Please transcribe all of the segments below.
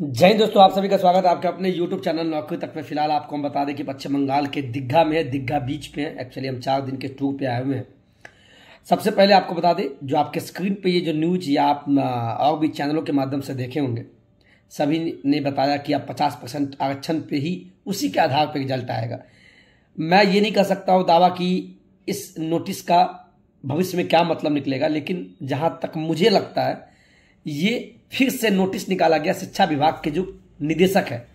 जय दोस्तों आप सभी का स्वागत है आपके अपने YouTube चैनल नौकरी तक पे फिलहाल आपको हम बता दें कि पश्चिम बंगाल के दिग्घा में है दिग्घा बीच पे है एक्चुअली हम चार दिन के टूर पे आए हुए हैं सबसे पहले आपको बता दें जो आपके स्क्रीन पे ये जो न्यूज या आप और भी चैनलों के माध्यम से देखे होंगे सभी ने बताया कि आप पचास परसेंट आरक्षण पे ही उसी के आधार पर रिजल्ट आएगा मैं ये नहीं कह सकता हूँ दावा कि इस नोटिस का भविष्य में क्या मतलब निकलेगा लेकिन जहाँ तक मुझे लगता है ये फिर से नोटिस निकाला गया शिक्षा विभाग के जो निदेशक है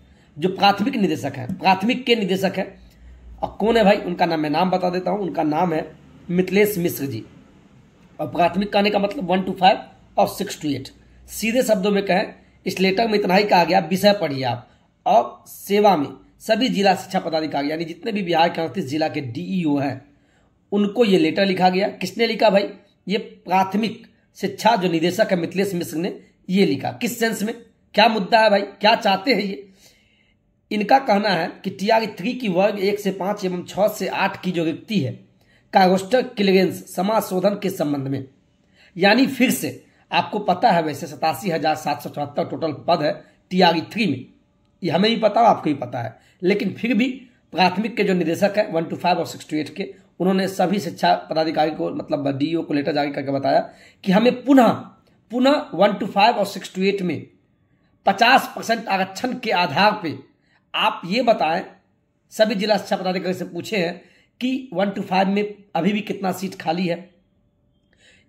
जो प्राथमिक निदेशक है प्राथमिक के निदेशक है और कौन है भाई उनका नाम मैं नाम बता देता हूं उनका नाम है मिथिलेश मिश्र जी और प्राथमिक कहने का मतलब वन टू फाइव और सिक्स टू एट सीधे शब्दों में कहें इस लेटर में इतना ही कहा गया विषय पढ़िए आप और सेवा में सभी जिला शिक्षा पदाधिकारी यानी जितने भी बिहार के अड़तीस जिला के डीईओ e हैं उनको ये लेटर लिखा गया किसने लिखा भाई ये प्राथमिक शिक्षा जो निदेशक है मिथिलेश मिश्र ने ये लिखा किस सेंस में क्या मुद्दा है भाई क्या चाहते हैं ये इनका कहना है कि टी आर थ्री की वर्ग एक से पांच एवं छः से आठ की जो रिक्ति है कागोस्टर रोस्टर समाज शोधन के संबंध में यानी फिर से आपको पता है वैसे सतासी हजार सात सौ चौहत्तर टोटल पद है टी आर थ्री में ये हमें भी पता हो आपको भी पता है लेकिन फिर भी प्राथमिक के जो निदेशक है वन टू फाइव और सिक्स टू एट के उन्होंने सभी शिक्षा पदाधिकारी को मतलब डीईओ e को लेटर जारी करके बताया कि हमें पुनः पुनः वन टू फाइव और सिक्स टू एट में पचास परसेंट आरक्षण के आधार पे आप ये बताएं सभी जिला शिक्षा पदाधिकारी से पूछे हैं कि वन टू फाइव में अभी भी कितना सीट खाली है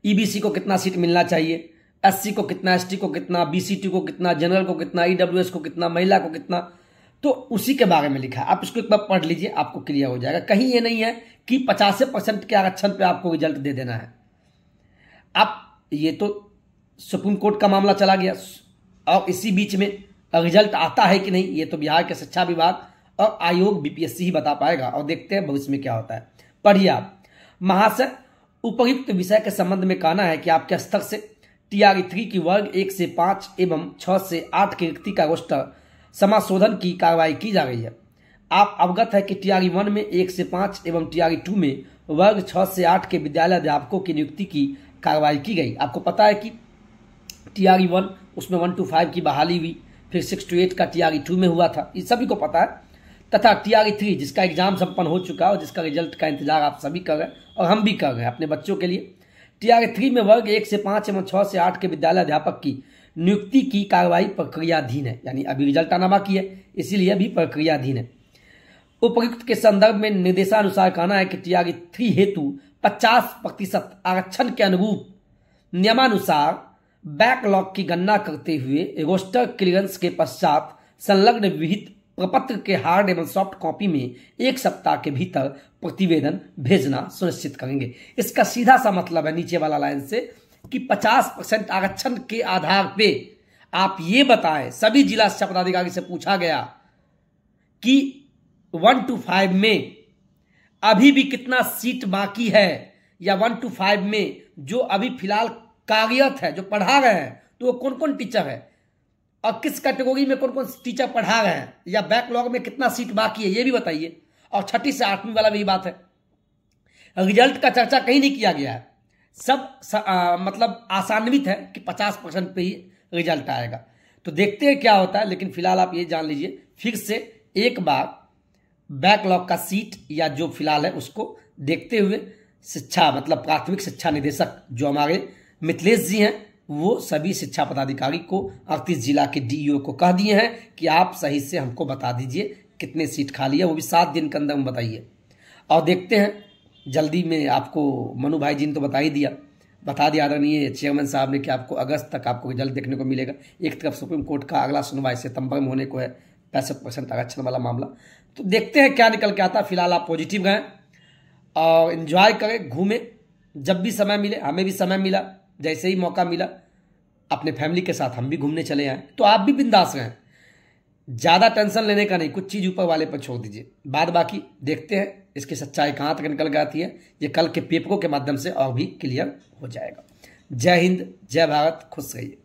ईबीसी e को कितना सीट मिलना चाहिए एससी को कितना एसटी को कितना बीसीटी को कितना जनरल को कितना ईडब्ल्यूएस e को कितना महिला को कितना तो उसी के बारे में लिखा है आप इसको एक बार पढ़ लीजिए आपको क्लियर हो जाएगा कहीं ये नहीं है कि पचास परसेंट के आरक्षण पे आपको रिजल्ट दे देना है आप ये तो सुप्रीम कोर्ट का मामला चला गया और इसी बीच में रिजल्ट आता है कि नहीं ये तो बिहार के शिक्षा विभाग और आयोग बीपीएससी ही बता पाएगा और देखते हैं भविष्य में क्या होता है पढ़िए आप महाशय उपयुक्त विषय के संबंध में कहना है कि आपके स्तर से टीआर थ्री की वर्ग एक से पांच एवं छह से आठ की रिक्ति का रोस्टर समाशोधन की कार्रवाई की जा रही है आप अवगत है कि टीआरई वन में एक से पाँच एवं टीआरई टू में वर्ग छः से आठ के विद्यालय अध्यापकों की नियुक्ति की कार्रवाई की गई आपको पता है कि टीआरई वन उसमें वन टू फाइव की बहाली हुई फिर सिक्स टू एट का टीआरई टू में हुआ था इस सभी को पता है तथा टीआरई थ्री जिसका एग्जाम संपन्न हो चुका और जिसका रिजल्ट का इंतजार आप सभी कर रहे हैं और हम भी कर रहे हैं अपने बच्चों के लिए टीआरई थ्री में वर्ग एक से पाँच एवं छः से आठ के विद्यालय अध्यापक की नियुक्ति की कार्रवाई प्रक्रियाधीन है यानी अभी रिजल्ट आना बाकी है इसीलिए अभी प्रक्रियाधीन है उपयुक्त के संदर्भ में निर्देशानुसार कहना है कि टीआरई थ्री हेतु पचास प्रतिशत आरक्षण के अनुरूप नियमानुसार बैकलॉग की गणना करते हुए रोस्टर क्लियरेंस के पश्चात संलग्न विहित प्रपत्र के हार्ड एवं सॉफ्ट कॉपी में एक सप्ताह के भीतर प्रतिवेदन भेजना सुनिश्चित करेंगे इसका सीधा सा मतलब है नीचे वाला लाइन से कि 50 परसेंट आरक्षण के आधार पे आप ये बताएं सभी जिला शिक्षा पदाधिकारी से पूछा गया कि वन टू फाइव में अभी भी कितना सीट बाकी है या वन टू फाइव में जो अभी फिलहाल कार्यरत है जो पढ़ा रहे हैं तो वो कौन कौन टीचर है और किस कैटेगरी में कौन कौन टीचर पढ़ा रहे हैं या बैकलॉग में कितना सीट बाकी है ये भी बताइए और छठी से आठवीं वाला भी बात है रिजल्ट का चर्चा कहीं नहीं किया गया है सब स, आ, मतलब आसान्वित है कि पचास परसेंट पे ही रिजल्ट आएगा तो देखते हैं क्या होता है लेकिन फिलहाल आप ये जान लीजिए फिर से एक बार बैकलॉग का सीट या जो फिलहाल है उसको देखते हुए शिक्षा मतलब प्राथमिक शिक्षा निदेशक जो हमारे मिथिलेश जी हैं वो सभी शिक्षा पदाधिकारी को अड़तीस जिला के डी को कह दिए हैं कि आप सही से हमको बता दीजिए कितने सीट खाली है वो भी सात दिन के अंदर हम बताइए और देखते हैं जल्दी में आपको मनु भाई जी ने तो बता ही दिया बता दिया आदरणीय चेयरमैन साहब ने कि आपको अगस्त तक आपको जल्द देखने को मिलेगा एक तरफ सुप्रीम कोर्ट का अगला सुनवाई सितंबर में होने को है पैंसठ परसेंट आरक्षण वाला मामला तो देखते हैं क्या निकल के आता फिलहाल आप पॉजिटिव गए और इन्जॉय करें घूमें जब भी समय मिले हमें भी समय मिला जैसे ही मौका मिला अपने फैमिली के साथ हम भी घूमने चले आए तो आप भी बिंदास रहें ज़्यादा टेंशन लेने का नहीं कुछ चीज़ ऊपर वाले पर छोड़ दीजिए बाद बाकी देखते हैं इसकी सच्चाई कहाँ तक निकल के है ये कल के पेपरों के माध्यम से और भी क्लियर हो जाएगा जय हिंद जय भारत खुश रहिए